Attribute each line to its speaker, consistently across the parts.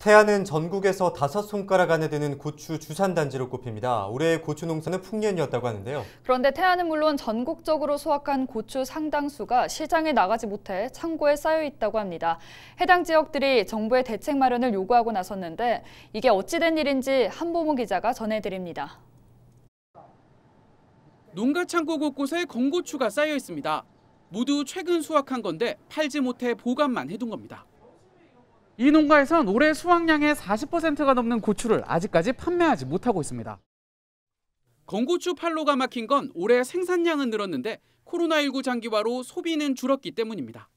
Speaker 1: 태안은 전국에서 다섯 손가락 안에 드는 고추 주산단지로 꼽힙니다. 올해의 고추 농사는 풍년이었다고 하는데요.
Speaker 2: 그런데 태안은 물론 전국적으로 수확한 고추 상당수가 시장에 나가지 못해 창고에 쌓여 있다고 합니다. 해당 지역들이 정부의 대책 마련을 요구하고 나섰는데 이게 어찌된 일인지 한보모 기자가 전해드립니다.
Speaker 3: 농가 창고 곳곳에 건고추가 쌓여 있습니다. 모두 최근 수확한 건데 팔지 못해 보관만 해둔 겁니다. 이 농가에선 올해 수확량의 40%가 넘는 고추를 아직까지 판매하지 못하고 있습니다. 건고추 판로가 막힌 건 올해 생산량은 늘었는데 코로나19 장기화로 소비는 줄었기 때문입니다.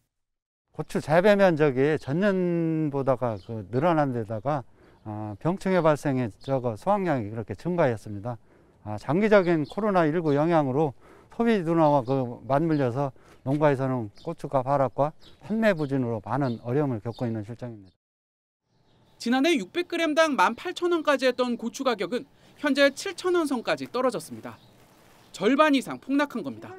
Speaker 4: 고추 재배 면적이 전년보다가 그 늘어난 데다가 어, 병충해 발생해 저거 그 소확량이 그렇게 증가했습니다. 아, 장기적인 코로나19 영향으로 소비 누나와 그 맞물려서 농가에서는 고추가발악과 판매 부진으로 많은 어려움을 겪고 있는 실정입니다.
Speaker 3: 지난해 600g당 18,000원까지 했던 고추 가격은 현재 7,000원 선까지 떨어졌습니다. 절반 이상 폭락한 겁니다.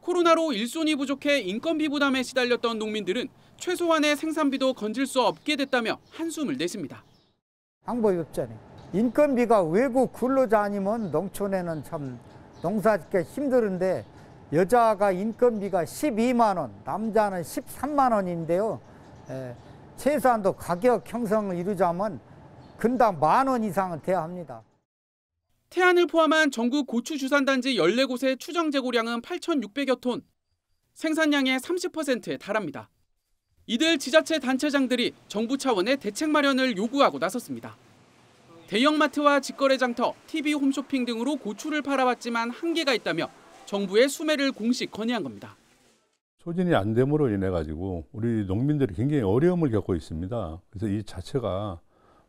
Speaker 3: 코로나로 일손이 부족해 인건비 부담에 시달렸던 농민들은 최소한의 생산비도 건질 수 없게 됐다며 한숨을 내십니다.
Speaker 1: 방법이 없잖아요. 인건비가 외국 근로자 아니면 농촌에는 참 농사 짓기 힘들은데 여자가 인건비가 12만 원, 남자는 13만 원인데요. 에, 예, 최소한도 가격 형성을 이루자면 근당 만원 이상은 돼야 합니다.
Speaker 3: 태안을 포함한 전국 고추 주산단지 14곳의 추정 재고량은 8,600여 톤, 생산량의 30%에 달합니다. 이들 지자체 단체장들이 정부 차원의 대책 마련을 요구하고 나섰습니다. 대형마트와 직거래 장터, TV 홈쇼핑 등으로 고추를 팔아왔지만 한계가 있다며 정부의 수매를 공식 건의한 겁니다.
Speaker 5: 소진이 안 됨으로 인해 가지고 우리 농민들이 굉장히 어려움을 겪고 있습니다. 그래서 이 자체가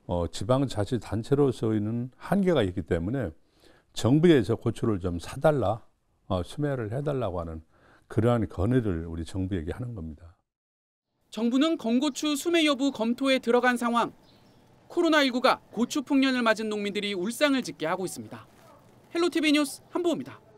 Speaker 5: 어, 지방자치단체로서는 한계가 있기 때문에 정부에서 고추를 좀 사달라, 어, 수매를 해달라고 하는 그러한 건의를 우리 정부에게 하는 겁니다.
Speaker 3: 정부는 건고추 수매 여부 검토에 들어간 상황. 코로나19가 고추 풍년을 맞은 농민들이 울상을 짓게 하고 있습니다. 헬로TV 뉴스 한보입니다.